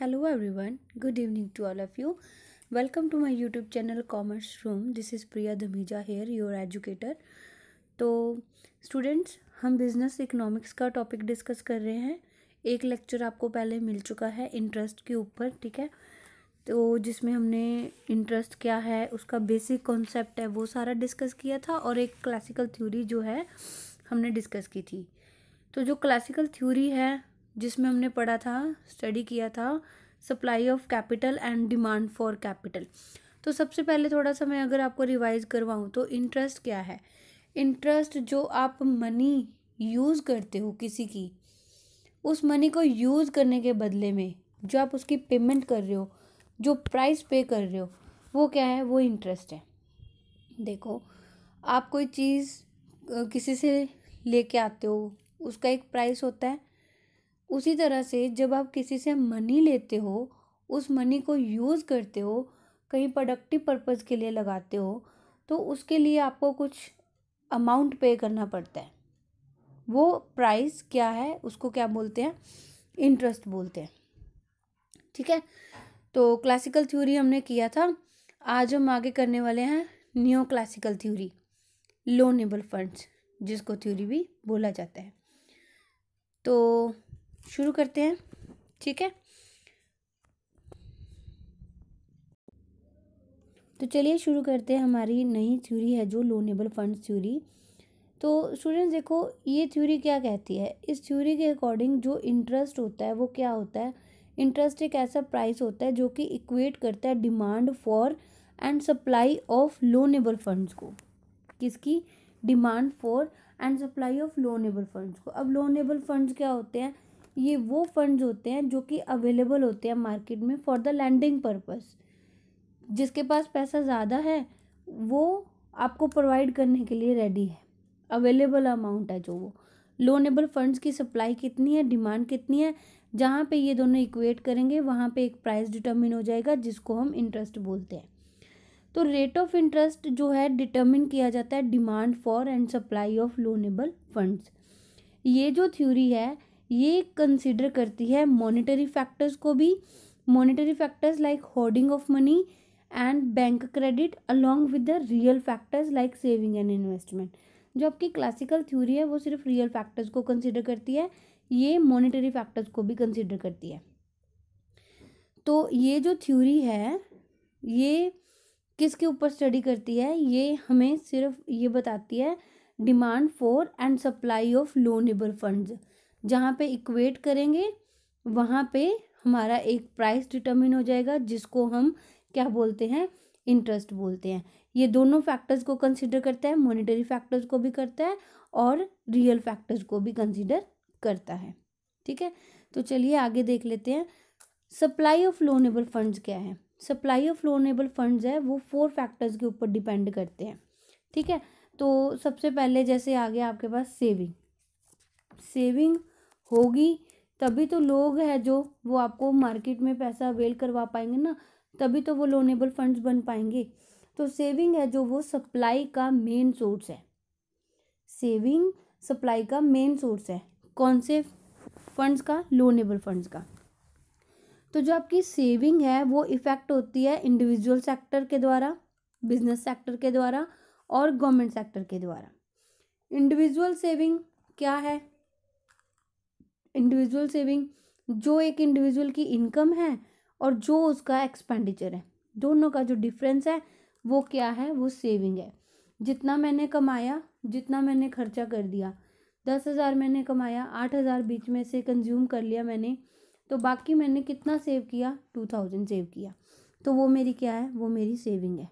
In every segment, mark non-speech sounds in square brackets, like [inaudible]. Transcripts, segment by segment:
Hello everyone good evening to all of you welcome to my YouTube channel commerce room this is Priya Dhamija here your educator तो students हम business economics का topic discuss कर रहे हैं एक lecture आपको पहले मिल चुका है इंटरेस्ट के ऊपर ठीक है तो जिसमें हमने इंटरेस्ट क्या है उसका बेसिक कॉन्सेप्ट है वो सारा डिस्कस किया था और एक क्लासिकल थ्योरी जो है हमने डिस्कस की थी तो जो क्लासिकल थ्योरी है जिसमें हमने पढ़ा था स्टडी किया था supply of capital and demand for capital तो सबसे पहले थोड़ा सा मैं अगर आपको रिवाइज करवाऊँ तो इंटरेस्ट क्या है इंटरेस्ट जो आप मनी यूज़ करते हो किसी की उस मनी को यूज़ करने के बदले में जो आप उसकी पेमेंट कर रहे हो जो प्राइस पे कर रहे हो वो क्या है वो इंटरेस्ट है देखो आप कोई चीज़ किसी से लेके आते हो उसका एक प्राइस होता है उसी तरह से जब आप किसी से मनी लेते हो उस मनी को यूज़ करते हो कहीं प्रोडक्टिव पर्पज़ के लिए लगाते हो तो उसके लिए आपको कुछ अमाउंट पे करना पड़ता है वो प्राइस क्या है उसको क्या बोलते हैं इंटरेस्ट बोलते हैं ठीक है तो क्लासिकल थ्योरी हमने किया था आज हम आगे करने वाले हैं new classical theory loanable funds जिसको थ्योरी भी बोला जाता है तो शुरू करते हैं ठीक है तो चलिए शुरू करते हैं हमारी नई थ्योरी है जो लोनेबल फंड थ्योरी तो स्टूडेंट्स देखो ये थ्योरी क्या कहती है इस थ्योरी के अकॉर्डिंग जो इंटरेस्ट होता है वो क्या होता है इंटरेस्ट एक ऐसा प्राइस होता है जो कि इक्वेट करता है demand for and supply of loanable funds को किसकी demand for and supply of loanable funds को अब लोनेबल फंड्स क्या होते हैं ये वो फंड्स होते हैं जो कि अवेलेबल होते हैं मार्केट में फॉर द लैंडिंग पर्पस जिसके पास पैसा ज़्यादा है वो आपको प्रोवाइड करने के लिए रेडी है अवेलेबल अमाउंट है जो वो लोनेबल फंड्स की सप्लाई कितनी है डिमांड कितनी है जहाँ पे ये दोनों इक्वेट करेंगे वहाँ पे एक प्राइस डिटर्मिन हो जाएगा जिसको हम इंटरेस्ट बोलते हैं तो रेट ऑफ इंटरेस्ट जो है डिटरमिन किया जाता है demand for and supply of loanable funds ये जो थ्योरी है ये कंसिडर करती है मोनिटरी फैक्टर्स को भी monetary factors like hoarding of money and bank credit along with the real factors like saving and investment जो आपकी क्लासिकल थ्योरी है वो सिर्फ रियल फैक्टर्स को कंसिडर करती है ये मोनिटरी फैक्टर्स को भी कंसिडर करती है तो ये जो थ्योरी है ये किसके ऊपर स्टडी करती है ये हमें सिर्फ ये बताती है demand for and supply of loanable funds जहाँ पे इक्वेट करेंगे वहाँ पे हमारा एक प्राइस डिटर्मिन हो जाएगा जिसको हम क्या बोलते हैं इंटरेस्ट बोलते हैं ये दोनों फैक्टर्स को कंसिडर करता है मॉनेटरी फैक्टर्स को भी करता है और रियल फैक्टर्स को भी कंसिडर करता है ठीक है तो चलिए आगे देख लेते हैं सप्लाई ऑफ लोनेबल फंड्स क्या है सप्लाई ऑफ लोनेबल फंड्स है वो फोर फैक्टर्स के ऊपर डिपेंड करते हैं ठीक है तो सबसे पहले जैसे आ गया आपके पास सेविंग सेविंग होगी तभी तो लोग हैं जो वो आपको मार्केट में पैसा अवेल करवा पाएंगे ना तभी तो वो लोनेबल फंड्स बन पाएंगे तो सेविंग है जो वो सप्लाई का मेन सोर्स है सेविंग सप्लाई का मेन सोर्स है कौन से फंड्स का लोनेबल फंड्स का तो जो आपकी सेविंग है वो इफ़ेक्ट होती है इंडिविजुअल सेक्टर के द्वारा बिजनेस सेक्टर के द्वारा और गवर्नमेंट सेक्टर के द्वारा इंडिविजुअल सेविंग क्या है इंडिविजुअल सेविंग जो एक इंडिविजुअल की इनकम है और जो उसका एक्सपेंडिचर है दोनों का जो डिफरेंस है वो क्या है वो सेविंग है जितना मैंने कमाया जितना मैंने खर्चा कर दिया दस हज़ार मैंने कमाया आठ हज़ार बीच में से कंज्यूम कर लिया मैंने तो बाकी मैंने कितना सेव किया टू थाउजेंड सेव किया तो वो मेरी क्या है वो मेरी सेविंग है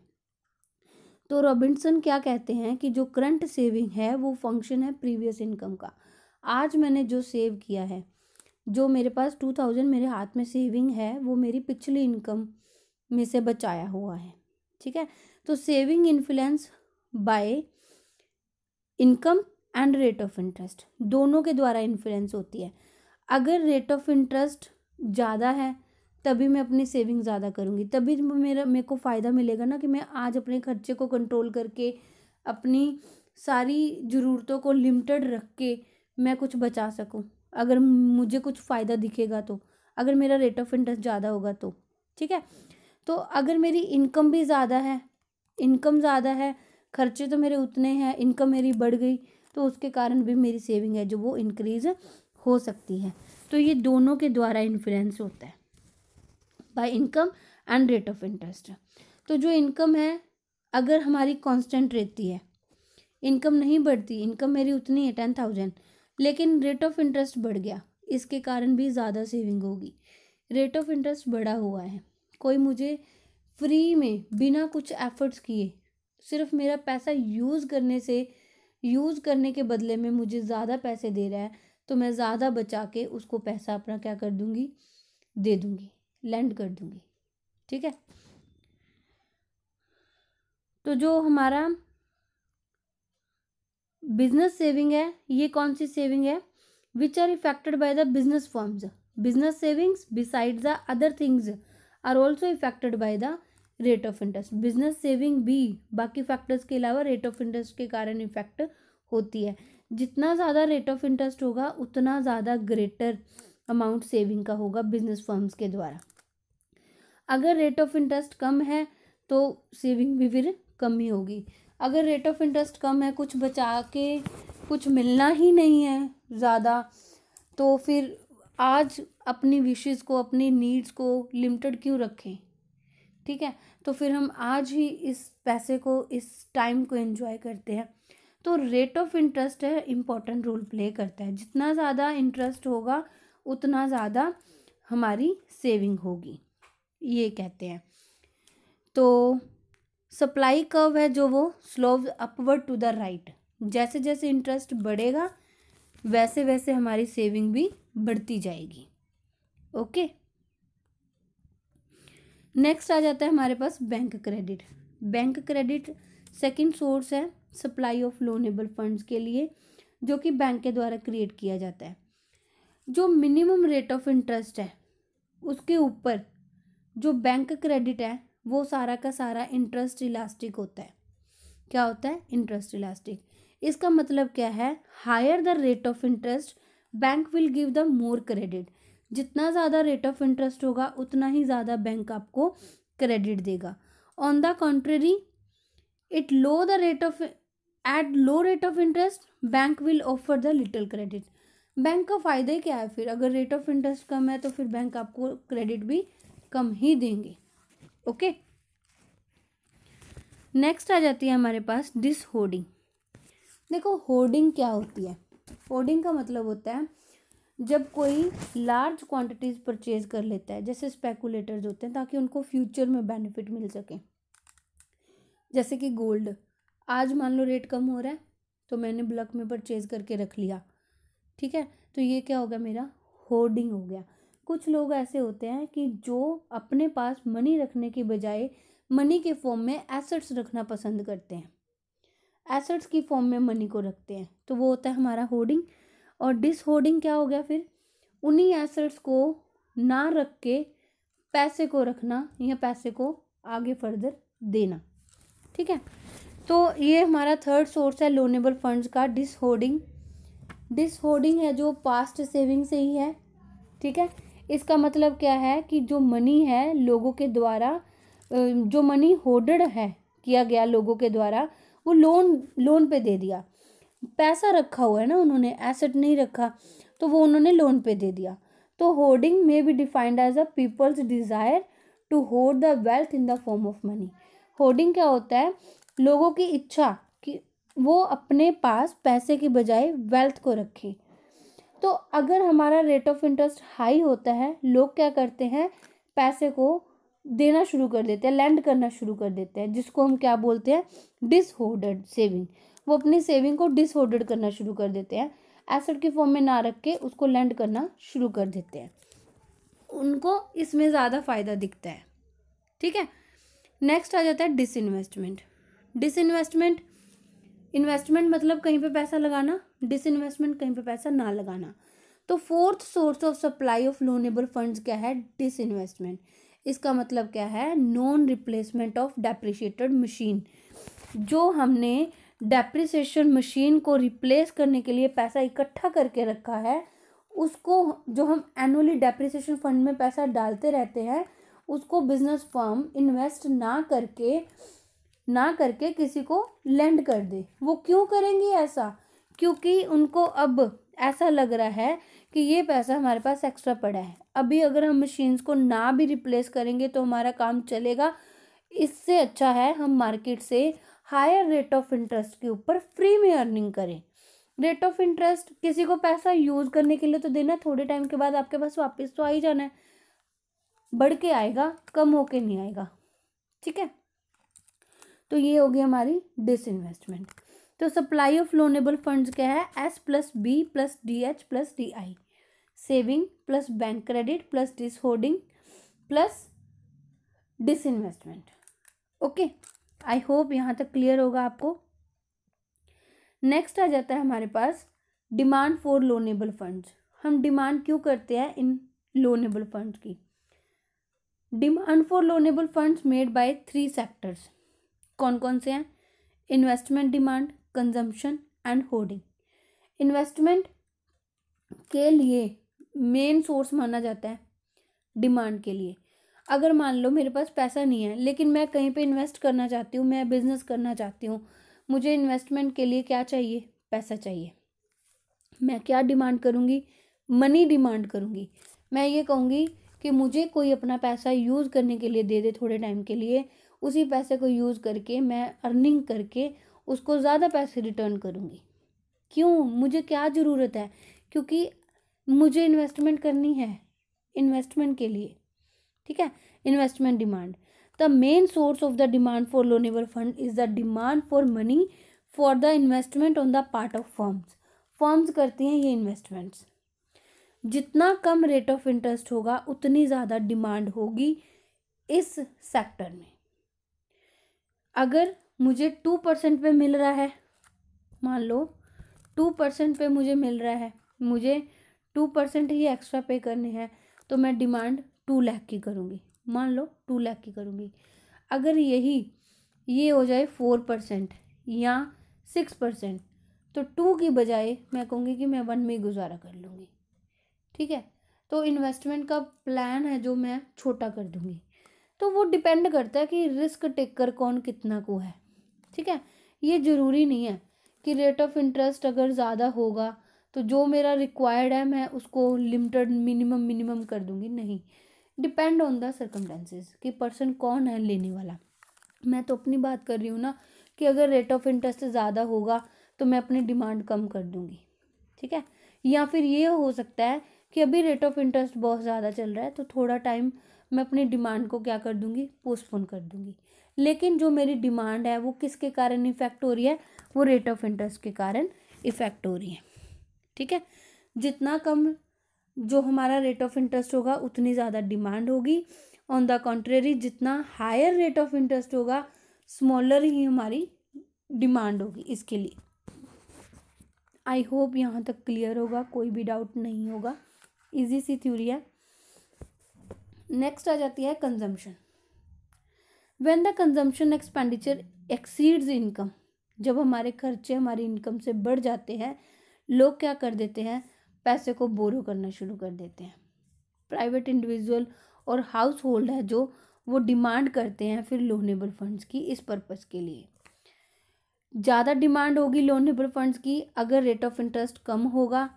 तो रॉबिन्सन क्या कहते हैं कि जो करंट सेविंग है वो फंक्शन है प्रीवियस इनकम का आज मैंने जो सेव किया है जो मेरे पास टू थाउजेंड मेरे हाथ में सेविंग है वो मेरी पिछली इनकम में से बचाया हुआ है ठीक है तो saving influence by income and rate of interest दोनों के द्वारा इन्फ्लुएंस होती है अगर रेट ऑफ इंटरेस्ट ज़्यादा है तभी मैं अपनी सेविंग ज़्यादा करूँगी तभी तो मेरा मेरे को फ़ायदा मिलेगा ना कि मैं आज अपने खर्चे को कंट्रोल करके अपनी सारी ज़रूरतों को लिमिटेड रख के मैं कुछ बचा सकूँ अगर मुझे कुछ फ़ायदा दिखेगा तो अगर मेरा रेट ऑफ इंटरेस्ट ज़्यादा होगा तो ठीक है तो अगर मेरी इनकम भी ज़्यादा है इनकम ज़्यादा है खर्चे तो मेरे उतने हैं इनकम मेरी बढ़ गई तो उसके कारण भी मेरी सेविंग है जो वो इनक्रीज़ हो सकती है तो ये दोनों के द्वारा इन्फ्लुएंस होता है by income and rate of interest तो जो इनकम है अगर हमारी कांस्टेंट रहती है इनकम नहीं बढ़ती इनकम मेरी उतनी है टेन थाउजेंड लेकिन रेट ऑफ इंटरेस्ट बढ़ गया इसके कारण भी ज़्यादा सेविंग होगी रेट ऑफ इंटरेस्ट बढ़ा हुआ है कोई मुझे फ्री में बिना कुछ एफर्ट्स किए सिर्फ मेरा पैसा यूज़ करने से यूज़ करने के बदले में मुझे ज़्यादा पैसे दे रहा है तो मैं ज़्यादा बचा के उसको पैसा अपना क्या कर दूँगी दे दूँगी लैंड कर दूँगी ठीक है तो जो हमारा बिजनेस सेविंग है ये कौन सी सेविंग है which are affected by the business forms business savings beside the other things are also affected by the rate of interest business saving भी बाकी फैक्टर्स के अलावा रेट ऑफ इंटरेस्ट के कारण इफेक्ट होती है जितना ज़्यादा रेट ऑफ इंटरेस्ट होगा उतना ज़्यादा ग्रेटर अमाउंट सेविंग का होगा बिजनेस फॉर्म्स के द्वारा अगर रेट ऑफ इंटरेस्ट कम है तो सेविंग भी फिर कम ही होगी अगर रेट ऑफ इंटरेस्ट कम है कुछ बचा के कुछ मिलना ही नहीं है ज़्यादा तो फिर आज अपनी विशेज़ को अपनी नीड्स को लिमिटेड क्यों रखें ठीक है तो फिर हम आज ही इस पैसे को इस टाइम को इन्जॉय करते हैं तो रेट ऑफ इंटरेस्ट है इम्पॉर्टेंट रोल प्ले करता है जितना ज़्यादा इंटरेस्ट होगा उतना ज़्यादा हमारी सेविंग होगी ये कहते हैं तो सप्लाई कर्व है जो वो slope upward to the right जैसे जैसे इंटरेस्ट बढ़ेगा वैसे वैसे हमारी सेविंग भी बढ़ती जाएगी ओके नेक्स्ट आ जाता है हमारे पास bank credit bank credit second source है सप्लाई ऑफ लोनेबल फंड्स के लिए जो कि बैंक के द्वारा क्रिएट किया जाता है जो मिनिमम रेट ऑफ इंटरेस्ट है उसके ऊपर जो बैंक क्रेडिट है वो सारा का सारा इंटरेस्ट इलास्टिक होता है क्या होता है इंटरेस्ट इलास्टिक इसका मतलब क्या है higher the rate of interest bank will give the more credit जितना ज़्यादा रेट ऑफ इंटरेस्ट होगा उतना ही ज़्यादा बैंक आपको क्रेडिट देगा on the contrary it low the rate of at low rate of interest bank will offer the little credit bank का फ़ायदा क्या है फिर अगर रेट ऑफ इंटरेस्ट कम है तो फिर बैंक आपको क्रेडिट भी कम ही देंगे ओके नेक्स्ट आ जाती है हमारे पास डिस होर्डिंग देखो होर्डिंग क्या होती है होर्डिंग का मतलब होता है जब कोई लार्ज क्वांटिटीज़ परचेज कर लेता है जैसे स्पेकुलेटर्स होते हैं ताकि उनको फ्यूचर में बेनिफिट मिल सके जैसे कि गोल्ड आज मान लो रेट कम हो रहा है तो मैंने ब्लॉक में परचेज करके रख लिया ठीक है तो ये क्या हो गया मेरा होर्डिंग हो गया कुछ लोग ऐसे होते हैं कि जो अपने पास मनी रखने के बजाय मनी के फॉर्म में एसेट्स रखना पसंद करते हैं एसेट्स की फॉर्म में मनी को रखते हैं तो वो होता है हमारा होर्डिंग और डिस होर्डिंग क्या हो गया फिर उन्हीं एसेट्स को ना रख के पैसे को रखना या पैसे को आगे फर्दर देना ठीक है तो ये हमारा थर्ड सोर्स है लोनेबल फंड्स का डिस होर्डिंग डिस होर्डिंग है जो पास्ट सेविंग से ही है ठीक है इसका मतलब क्या है कि जो मनी है लोगों के द्वारा जो मनी होर्डर है किया गया लोगों के द्वारा वो लोन लोन पे दे दिया पैसा रखा हुआ है ना उन्होंने एसेट नहीं रखा तो वो उन्होंने लोन पे दे दिया तो होर्डिंग में भी defined as a people's desire to hoard the wealth in the form of money hoarding क्या होता है लोगों की इच्छा कि वो अपने पास पैसे की बजाय वेल्थ को रखें तो अगर हमारा रेट ऑफ इंटरेस्ट हाई होता है लोग क्या करते हैं पैसे को देना शुरू कर देते हैं लैंड करना शुरू कर देते हैं जिसको हम क्या बोलते हैं डिसहोर्डर्ड सेविंग वो अपनी सेविंग को डिसहोर्डर्ड करना शुरू कर देते हैं एसेट के फॉर्म में ना रख के उसको लैंड करना शुरू कर देते हैं उनको इसमें ज़्यादा फ़ायदा दिखता है ठीक है नेक्स्ट आ जाता है डिसइन्वेस्टमेंट डिसइन्वेस्टमेंट इन्वेस्टमेंट मतलब कहीं पे पैसा लगाना डिसइन्वेस्टमेंट कहीं पे पैसा ना लगाना तो fourth source of supply of loanable funds क्या है डिसइन्वेस्टमेंट इसका मतलब क्या है non replacement of depreciated machine जो हमने डेप्रिसिएशन मशीन को रिप्लेस करने के लिए पैसा इकट्ठा करके रखा है उसको जो हम एनुअली डेप्रिसिएशन फंड में पैसा डालते रहते हैं उसको बिजनेस फर्म इन्वेस्ट ना करके ना करके किसी को लैंड कर दे वो क्यों करेंगे ऐसा क्योंकि उनको अब ऐसा लग रहा है कि ये पैसा हमारे पास एक्स्ट्रा पड़ा है अभी अगर हम मशीन्स को ना भी रिप्लेस करेंगे तो हमारा काम चलेगा इससे अच्छा है हम मार्केट से हायर रेट ऑफ इंटरेस्ट के ऊपर फ्री में अर्निंग करें रेट ऑफ इंटरेस्ट किसी को पैसा यूज़ करने के लिए तो देना थोड़े टाइम के बाद आपके पास वापस तो आ ही जाना है बढ़ के आएगा कम हो के नहीं आएगा ठीक है तो ये होगी हमारी डिसइन्वेस्टमेंट तो सप्लाई ऑफ लोनेबल फंड्स क्या है S plus B plus D H plus D I saving plus bank credit plus dishoarding plus disinvestment okay I hope यहाँ तक क्लियर होगा आपको नेक्स्ट आ जाता है हमारे पास डिमांड फॉर लोनेबल फंड्स हम डिमांड क्यों करते हैं इन लोनेबल फंड्स की demand for loanable funds made by three sectors कौन कौन से हैं investment demand consumption and hoarding investment के लिए मेन सोर्स माना जाता है डिमांड के लिए अगर मान लो मेरे पास पैसा नहीं है लेकिन मैं कहीं पे इन्वेस्ट करना चाहती हूँ मैं बिज़नेस करना चाहती हूँ मुझे इन्वेस्टमेंट के लिए क्या चाहिए पैसा चाहिए मैं क्या डिमांड करूँगी मनी डिमांड करूँगी मैं ये कहूँगी कि मुझे कोई अपना पैसा यूज़ करने के लिए दे दे थोड़े टाइम के लिए उसी पैसे को यूज़ करके मैं अर्निंग करके उसको ज़्यादा पैसे रिटर्न करूँगी क्यों मुझे क्या ज़रूरत है क्योंकि मुझे इन्वेस्टमेंट करनी है इन्वेस्टमेंट के लिए ठीक है investment demand the main source of the demand for loanable fund is the demand for money for the investment on the part of firms firms करती हैं ये इन्वेस्टमेंट्स जितना कम रेट ऑफ इंटरेस्ट होगा उतनी ज़्यादा डिमांड होगी इस सेक्टर में अगर मुझे टू परसेंट पे मिल रहा है मान लो टू परसेंट पे मुझे मिल रहा है मुझे टू परसेंट ही एक्स्ट्रा पे करने हैं तो मैं डिमांड टू लाख की करूँगी मान लो टू लाख की करूँगी अगर यही ये हो जाए फोर परसेंट या सिक्स परसेंट तो टू की बजाय मैं कहूँगी कि मैं वन में ही गुजारा कर लूँगी ठीक है तो इन्वेस्टमेंट का प्लान है जो मैं छोटा कर दूँगी तो वो डिपेंड करता है कि रिस्क टेकर कौन कितना को है ठीक है ये ज़रूरी नहीं है कि रेट ऑफ इंटरेस्ट अगर ज़्यादा होगा तो जो मेरा रिक्वायर्ड है मैं उसको लिमिटेड मिनिमम मिनिमम कर दूंगी नहीं डिपेंड ऑन द सर्कमटेंसेज कि पर्सन कौन है लेने वाला मैं तो अपनी बात कर रही हूँ ना कि अगर रेट ऑफ इंटरेस्ट ज़्यादा होगा तो मैं अपनी डिमांड कम कर दूँगी ठीक है या फिर ये हो सकता है कि अभी रेट ऑफ इंटरेस्ट बहुत ज़्यादा चल रहा है तो थोड़ा टाइम मैं अपनी डिमांड को क्या कर दूँगी पोस्टपोन कर दूँगी लेकिन जो मेरी डिमांड है वो किसके कारण इफेक्ट हो रही है वो रेट ऑफ इंटरेस्ट के कारण इफेक्ट हो रही है ठीक है जितना कम जो हमारा रेट ऑफ इंटरेस्ट होगा उतनी ज़्यादा डिमांड होगी ऑन द कॉन्ट्रेरी जितना हायर रेट ऑफ इंटरेस्ट होगा स्मॉलर ही हमारी डिमांड होगी इसके लिए आई होप यहाँ तक क्लियर होगा कोई भी डाउट नहीं होगा इजी सी थ्योरी है नेक्स्ट आ जाती है consumption when the consumption expenditure exceeds income जब हमारे खर्चे हमारी इनकम से बढ़ जाते हैं लोग क्या कर देते हैं पैसे को बोरो करना शुरू कर देते हैं प्राइवेट इंडिविजुअल और हाउस होल्ड है जो वो डिमांड करते हैं फिर लोनेबल फंड्स की इस पर्पज़ के लिए ज़्यादा डिमांड होगी लोनेबल फंड्स की अगर रेट ऑफ इंटरेस्ट कम होगा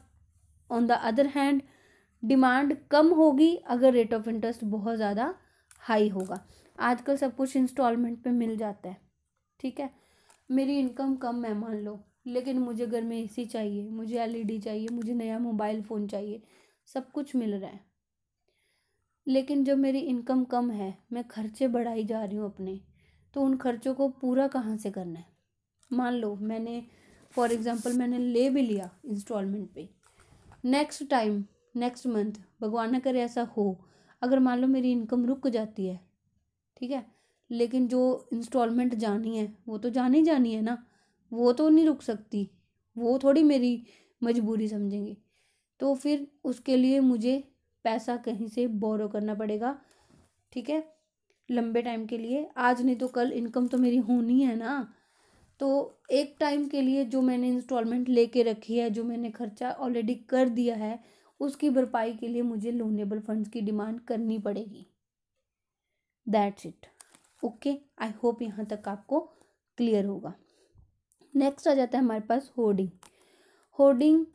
on the other hand demand कम होगी अगर रेट ऑफ इंटरेस्ट बहुत ज़्यादा हाई होगा आजकल सब कुछ इंस्टॉलमेंट पे मिल जाता है ठीक है मेरी इनकम कम है मान लो लेकिन मुझे घर में एसी चाहिए मुझे एलईडी e चाहिए मुझे नया मोबाइल फ़ोन चाहिए सब कुछ मिल रहा है लेकिन जब मेरी इनकम कम है मैं खर्चे बढ़ाई जा रही हूँ अपने तो उन खर्चों को पूरा कहाँ से करना है मान लो मैंने फॉर एग्ज़ाम्पल मैंने ले भी लिया इंस्टॉलमेंट पे नेक्स्ट टाइम नेक्स्ट मंथ भगवान ना करे ऐसा हो अगर मान लो मेरी इनकम रुक जाती है ठीक है लेकिन जो इंस्टॉलमेंट जानी है वो तो जानी जानी है ना वो तो नहीं रुक सकती वो थोड़ी मेरी मजबूरी समझेंगे तो फिर उसके लिए मुझे पैसा कहीं से बोरो करना पड़ेगा ठीक है लंबे टाइम के लिए आज नहीं तो कल इनकम तो मेरी होनी है ना तो एक टाइम के लिए जो मैंने इंस्टॉलमेंट लेके रखी है जो मैंने खर्चा ऑलरेडी कर दिया है उसकी भरपाई के लिए मुझे लोनेबल फंड्स की डिमांड करनी पड़ेगी that's it okay I hope यहाँ तक आपको क्लियर होगा नेक्स्ट आ जाता है हमारे पास hoarding hoarding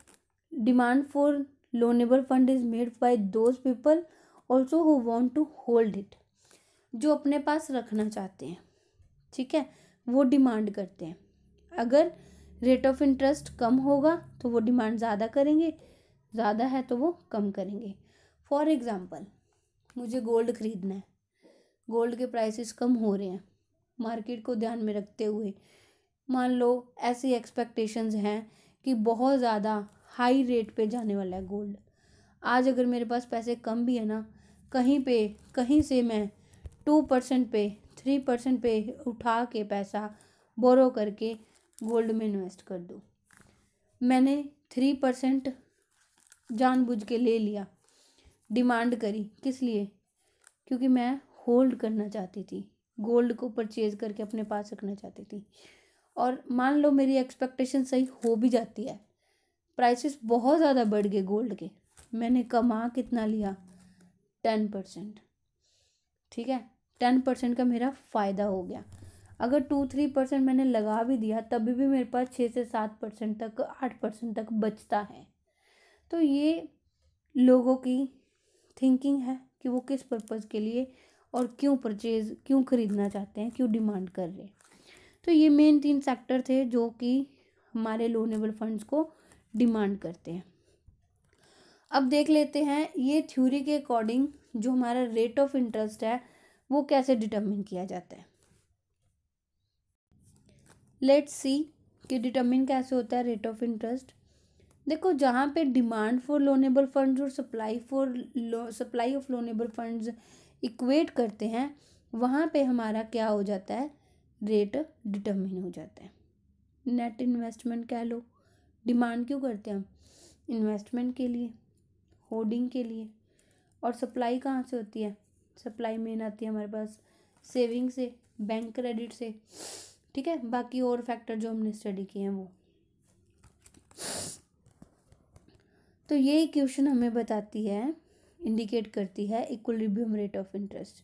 demand for loanable fund is made by those people also who want to hold it जो अपने पास रखना चाहते हैं ठीक है वो डिमांड करते हैं अगर रेट ऑफ इंटरेस्ट कम होगा तो वो डिमांड ज़्यादा करेंगे ज़्यादा है तो वो कम करेंगे फॉर एग्ज़ाम्पल मुझे गोल्ड ख़रीदना है गोल्ड के प्राइसेस कम हो रहे हैं मार्केट को ध्यान में रखते हुए मान लो ऐसी एक्सपेक्टेशंस हैं कि बहुत ज़्यादा हाई रेट पे जाने वाला है गोल्ड आज अगर मेरे पास पैसे कम भी है ना कहीं पे कहीं से मैं टू परसेंट पे थ्री परसेंट पे उठा के पैसा बोरो करके गोल्ड में इन्वेस्ट कर दूँ मैंने थ्री परसेंट जानबूझ के ले लिया डिमांड करी किस लिए क्योंकि मैं होल्ड करना चाहती थी गोल्ड को परचेज करके अपने पास रखना चाहती थी और मान लो मेरी एक्सपेक्टेशन सही हो भी जाती है प्राइसेस बहुत ज़्यादा बढ़ गए गोल्ड के मैंने कमा कितना लिया टेन परसेंट ठीक है टेन परसेंट का मेरा फ़ायदा हो गया अगर टू थ्री परसेंट मैंने लगा भी दिया तभी भी मेरे पास छः से सात परसेंट तक आठ परसेंट तक बचता है तो ये लोगों की थिंकिंग है कि वो किस पर्पज़ के लिए और क्यों परचेज क्यों ख़रीदना चाहते हैं क्यों डिमांड कर रहे हैं तो ये मेन तीन सेक्टर थे जो कि हमारे लोनेबल फंड्स को डिमांड करते हैं अब देख लेते हैं ये थ्योरी के अकॉर्डिंग जो हमारा रेट ऑफ इंटरेस्ट है वो कैसे डिटरमिन किया जाता है लेट्स सी कि डिटरमिन कैसे होता है रेट ऑफ इंटरेस्ट देखो जहाँ पे डिमांड फॉर लोनेबल फंड्स और supply for supply of loanable funds equate करते हैं वहाँ पे हमारा क्या हो जाता है रेट डिटर्मिन हो जाता है नेट इन्वेस्टमेंट कह लो डिमांड क्यों करते हैं हम इन्वेस्टमेंट के लिए होर्डिंग के लिए और सप्लाई कहाँ से होती है सप्लाई मेन आती है हमारे पास सेविंग से बैंक क्रेडिट से ठीक है बाकी और फैक्टर जो हमने स्टडी किए हैं वो तो ये इक्वेशन हमें बताती है इंडिकेट करती है इक्वलिब्रियम रेट ऑफ इंटरेस्ट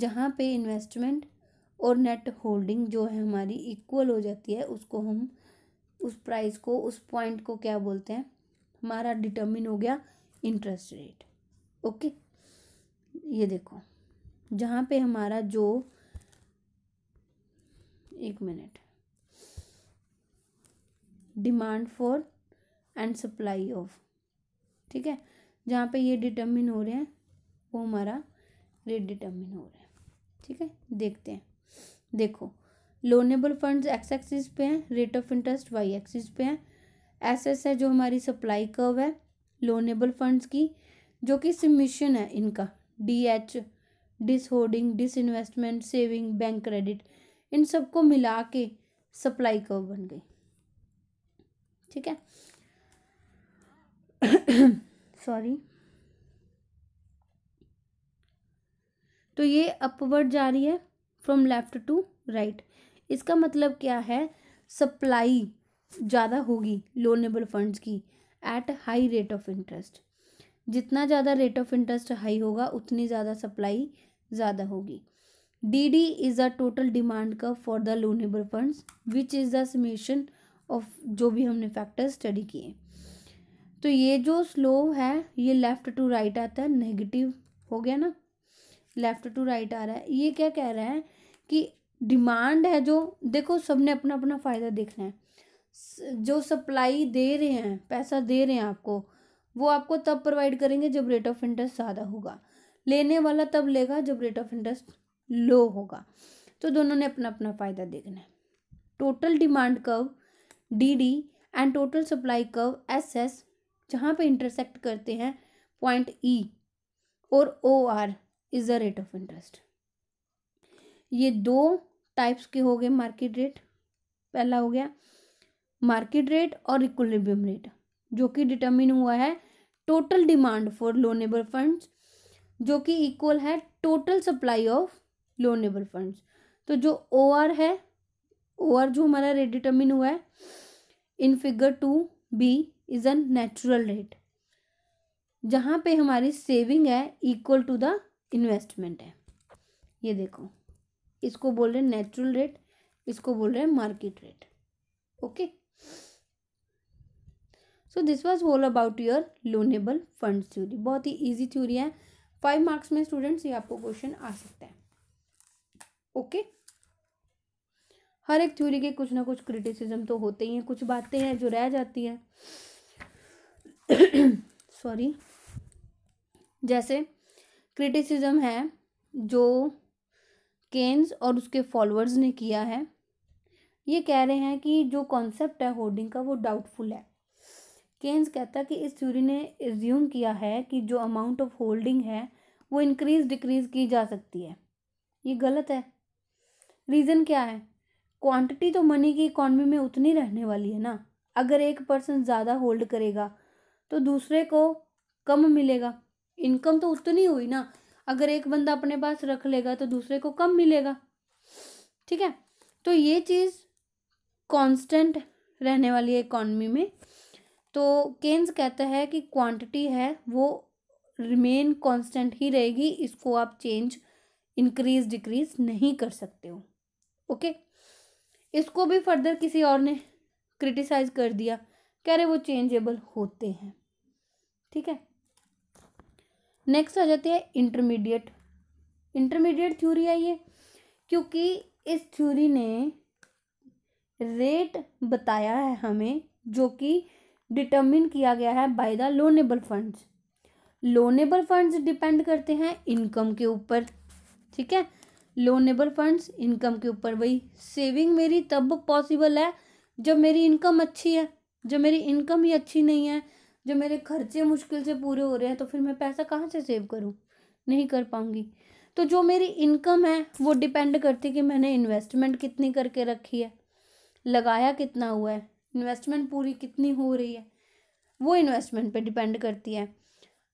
जहाँ पे इन्वेस्टमेंट और नेट होल्डिंग जो है हमारी इक्वल हो जाती है उसको हम उस प्राइस को उस पॉइंट को क्या बोलते हैं हमारा डिटर्मिन हो गया इंटरेस्ट रेट ओके ये देखो जहाँ पे हमारा जो एक minute demand for and supply of ठीक है जहाँ पे ये डिटर्मिन हो रहे हैं वो हमारा रेट डिटर्मिन हो रहा है ठीक है देखते हैं देखो लोनेबल फंड्स एक्स एक्सिस पे हैं rate of interest Y axis पे हैं एस एस है जो हमारी सप्लाई कर्व है लोनेबल फंड्स की जो कि सिमिशन है इनका D H dishoarding disinvestment saving bank credit इन सबको मिला के सप्लाई कर्व बन गई ठीक है सॉरी [coughs] तो ये अपवर्ड जा रही है फ्रॉम लेफ्ट टू राइट इसका मतलब क्या है सप्लाई ज़्यादा होगी लोनेबल फंड्स की at high rate of interest जितना ज़्यादा रेट ऑफ इंटरेस्ट हाई होगा उतनी ज़्यादा सप्लाई ज़्यादा होगी D D is the total demand curve for the loanable funds which is the summation of जो भी हमने फैक्टर्स स्टडी किए तो ये जो स्लो है ये लेफ़्ट टू राइट आता है नेगेटिव हो गया ना लेफ़्ट टू राइट आ रहा है ये क्या कह रहा है कि डिमांड है जो देखो सबने अपना अपना फ़ायदा देखना है जो सप्लाई दे रहे हैं पैसा दे रहे हैं आपको वो आपको तब प्रोवाइड करेंगे जब रेट ऑफ इंटरेस्ट ज़्यादा होगा लेने वाला तब लेगा जब रेट ऑफ इंटरेस्ट लो होगा तो दोनों ने अपना अपना फ़ायदा देखना है total demand curve D D and total supply curve S S जहाँ पे इंटरसेक्ट करते हैं पॉइंट ई e और O R is the rate of interest ये दो टाइप्स के हो गए मार्केट रेट पहला हो गया मार्केट रेट और इक्विलिब्रियम रेट जो कि डिटर्मिन हुआ है total demand for loanable funds जो कि इक्वल है total supply of loanable funds तो जो ओ आर है ओ आर जो हमारा रेट डिटर्मिन हुआ है in figure two B is a natural rate जहाँ पे हमारी सेविंग है इक्वल टू द इन्वेस्टमेंट है ये देखो इसको बोल रहे हैं नेचुरल रेट इसको बोल रहे हैं market rate okay so this was whole about your loanable fund theory बहुत ही इजी थ्योरी है फाइव मार्क्स में स्टूडेंट्स ये आपको क्वेश्चन आ सकता है ओके okay? हर एक थ्योरी के कुछ ना कुछ क्रिटिसिज्म तो होते ही हैं कुछ बातें हैं जो रह जाती हैं सॉरी जैसे क्रिटिसिज्म है जो केन्स और उसके फॉलोअर्स ने किया है ये कह रहे हैं कि जो कॉन्सेप्ट है होर्डिंग का वो डाउटफुल है केन्स कहता है कि इस थ्यूरी ने रिज्यूम किया है कि जो अमाउंट ऑफ होल्डिंग है वो इंक्रीज डिक्रीज की जा सकती है ये गलत है रीज़न क्या है क्वांटिटी तो मनी की इकॉनमी में उतनी रहने वाली है ना अगर एक पर्सन ज़्यादा होल्ड करेगा तो दूसरे को कम मिलेगा इनकम तो उतनी हुई ना अगर एक बंदा अपने पास रख लेगा तो दूसरे को कम मिलेगा ठीक है तो ये चीज़ कांस्टेंट रहने वाली है इकॉनमी में तो केन्स कहता है कि क्वांटिटी है वो रिमेन कांस्टेंट ही रहेगी इसको आप चेंज इंक्रीज डिक्रीज नहीं कर सकते हो ओके इसको भी फर्दर किसी और ने क्रिटिसाइज कर दिया कह रहे वो चेंजेबल होते हैं ठीक है नेक्स्ट आ जाती है इंटरमीडिएट इंटरमीडिएट थ्योरी है ये क्योंकि इस थ्योरी ने रेट बताया है हमें जो कि डिटर्मिन किया गया है by the loanable funds loanable funds depend करते हैं इनकम के ऊपर ठीक है लोनेबल फंड्स इनकम के ऊपर वही सेविंग मेरी तब पॉसिबल है जब मेरी इनकम अच्छी है जब मेरी इनकम ही अच्छी नहीं है जब मेरे खर्चे मुश्किल से पूरे हो रहे हैं तो फिर मैं पैसा कहाँ से सेव करूँ नहीं कर पाऊँगी तो जो मेरी इनकम है वो डिपेंड करती है कि मैंने इन्वेस्टमेंट कितनी करके रखी है लगाया कितना हुआ है इन्वेस्टमेंट पूरी कितनी हो रही है वो इन्वेस्टमेंट पे डिपेंड करती है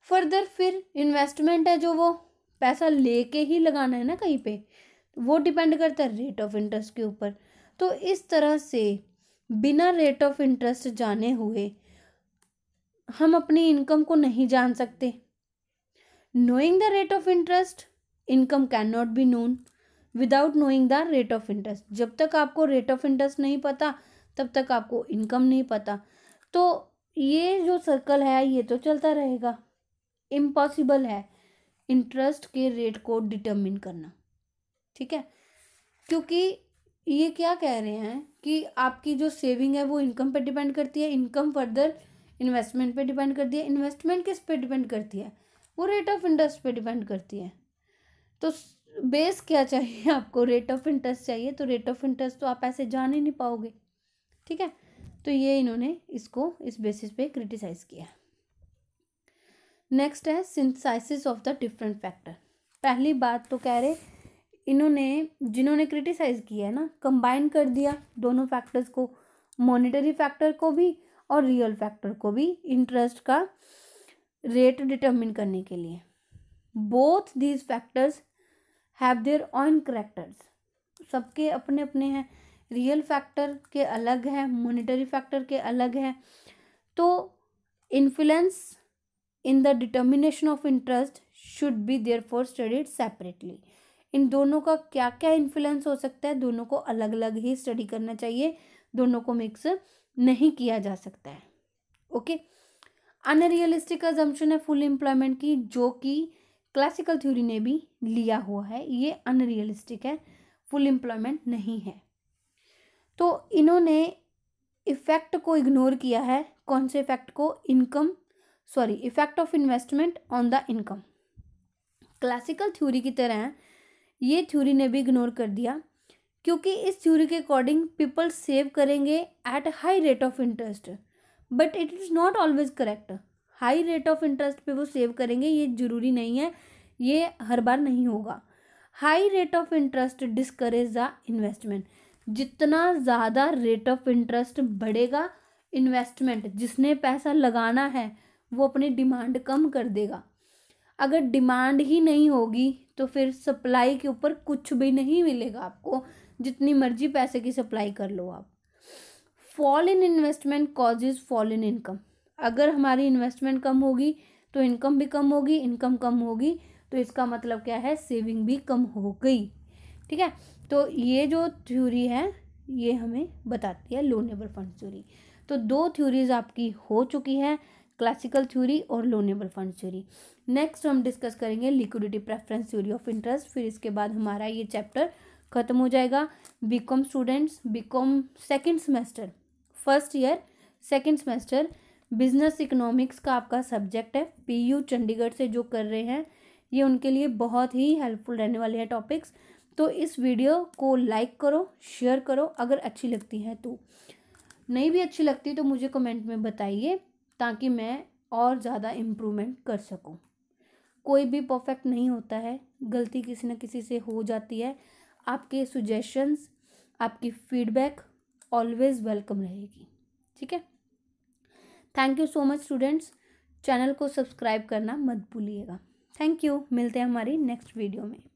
फर्दर फिर इन्वेस्टमेंट है जो वो पैसा लेके ही लगाना है ना कहीं पे वो डिपेंड करता है रेट ऑफ इंटरेस्ट के ऊपर तो इस तरह से बिना रेट ऑफ इंटरेस्ट जाने हुए हम अपनी इनकम को नहीं जान सकते knowing the rate of interest income can not be known without knowing the rate of interest जब तक आपको रेट ऑफ इंटरेस्ट नहीं पता तब तक आपको इनकम नहीं पता तो ये जो सर्कल है ये तो चलता रहेगा इम्पॉसिबल है इंटरेस्ट के रेट को डिटरमिन करना ठीक है क्योंकि ये क्या कह रहे हैं कि आपकी जो सेविंग है वो इनकम पर डिपेंड करती है इनकम फर्दर इन्वेस्टमेंट पे डिपेंड करती है इन्वेस्टमेंट किस पे डिपेंड करती है वो रेट ऑफ इंटरेस्ट पे डिपेंड करती है तो बेस क्या चाहिए आपको रेट ऑफ इंटरेस्ट चाहिए तो रेट ऑफ इंटरेस्ट तो आप ऐसे जान ही नहीं पाओगे ठीक है तो ये इन्होंने इसको इस बेसिस पे क्रिटिसाइज़ किया नेक्स्ट है synthesis of the different factor पहली बात तो कह रहे इन्होंने जिन्होंने क्रिटिसाइज़ किया है ना कंबाइन कर दिया दोनों फैक्टर्स को मॉनेटरी फैक्टर को भी और रियल फैक्टर को भी इंटरेस्ट का रेट डिटर्मिन करने के लिए both these factors have their own characters सबके अपने अपने हैं रियल फैक्टर के अलग हैं मोनिटरी फैक्टर के अलग हैं तो influence in the determination of interest should be therefore studied separately इन दोनों का क्या क्या इन्फ्लुएंस हो सकता है दोनों को अलग अलग ही स्टडी करना चाहिए दोनों को मिक्स नहीं किया जा सकता है ओके अनरियलिस्टिक अजम्पन है फुल एम्प्लॉयमेंट की जो कि क्लासिकल थ्योरी ने भी लिया हुआ है ये अनरियलिस्टिक है फुल एम्प्लॉयमेंट नहीं है तो इन्होंने इफ़ेक्ट को इग्नोर किया है कौन से इफ़ेक्ट को income sorry effect of investment on the income classical theory की तरह ये थ्योरी ने भी इग्नोर कर दिया क्योंकि इस थ्योरी के अकॉर्डिंग पीपल सेव करेंगे at high rate of interest but it is not always correct high rate of interest पे वो सेव करेंगे ये ज़रूरी नहीं है ये हर बार नहीं होगा high rate of interest discourage the investment जितना ज़्यादा रेट ऑफ इंटरेस्ट बढ़ेगा इन्वेस्टमेंट जिसने पैसा लगाना है वो अपनी डिमांड कम कर देगा अगर डिमांड ही नहीं होगी तो फिर सप्लाई के ऊपर कुछ भी नहीं मिलेगा आपको जितनी मर्जी पैसे की सप्लाई कर लो आप fall in investment causes fall in income अगर हमारी इन्वेस्टमेंट कम होगी तो इनकम भी कम होगी इनकम कम होगी तो इसका मतलब क्या है सेविंग भी कम हो गई ठीक है तो ये जो थ्योरी है ये हमें बताती है लोनेबल फंड थ्योरी तो दो थ्योरीज आपकी हो चुकी है क्लासिकल थ्योरी और लोनेबल फंड थ्योरी नेक्स्ट हम डिस्कस करेंगे liquidity preference theory of interest फिर इसके बाद हमारा ये चैप्टर ख़त्म हो जाएगा BCom students BCom second semester first year second semester business economics का आपका सब्जेक्ट है पीयू चंडीगढ़ से जो कर रहे हैं ये उनके लिए बहुत ही हेल्पफुल रहने वाले हैं टॉपिक्स तो इस वीडियो को लाइक करो शेयर करो अगर अच्छी लगती है तो नहीं भी अच्छी लगती तो मुझे कमेंट में बताइए ताकि मैं और ज़्यादा इम्प्रूवमेंट कर सकूँ कोई भी परफेक्ट नहीं होता है गलती किसी न किसी से हो जाती है आपके सुजेशंस आपकी फीडबैक ऑलवेज वेलकम रहेगी ठीक है thank you so much students channel को सब्सक्राइब करना मत भूलिएगा थैंक यू मिलते हैं हमारी नेक्स्ट वीडियो में